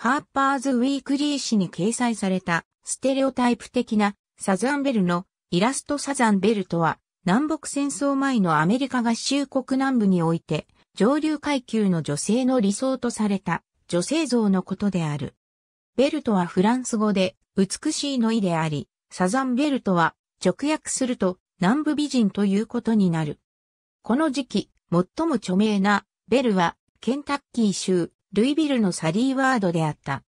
ハーパーズ・ウィークリー誌に掲載されたステレオタイプ的なサザンベルのイラストサザンベルとは南北戦争前のアメリカ合衆国南部において上流階級の女性の理想とされた女性像のことである。ベルトはフランス語で美しいの意であり、サザンベルトは直訳すると南部美人ということになる。この時期、最も著名なベルはケンタッキー州ルイビルのサリーワードであった。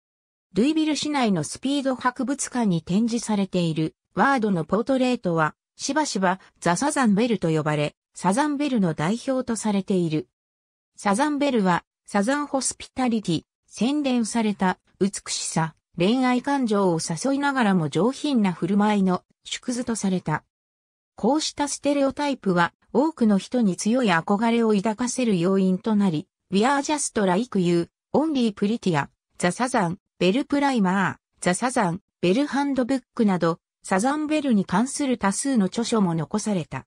ルイビル市内のスピード博物館に展示されているワードのポートレートは、しばしばザ・サザンベルと呼ばれ、サザンベルの代表とされている。サザンベルは、サザンホスピタリティ、洗練された美しさ、恋愛感情を誘いながらも上品な振る舞いの縮図とされた。こうしたステレオタイプは多くの人に強い憧れを抱かせる要因となり、We are just like you, only prettier, the Southern, Bell Primer, the Southern, Bell Handbook など、サザンベルに関する多数の著書も残された。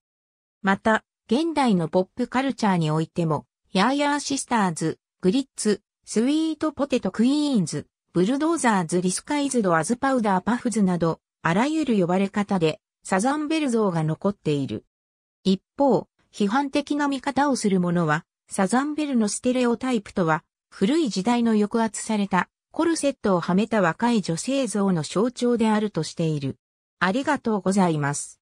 また、現代のポップカルチャーにおいても、ヤーヤーシスターズ、グリッツ、スウィートポテトクイーンズ、ブルドーザーズリスカイズドアズパウダーパフズなど、あらゆる呼ばれ方で、サザンベル像が残っている。一方、批判的な見方をする者は、サザンベルのステレオタイプとは、古い時代の抑圧されたコルセットをはめた若い女性像の象徴であるとしている。ありがとうございます。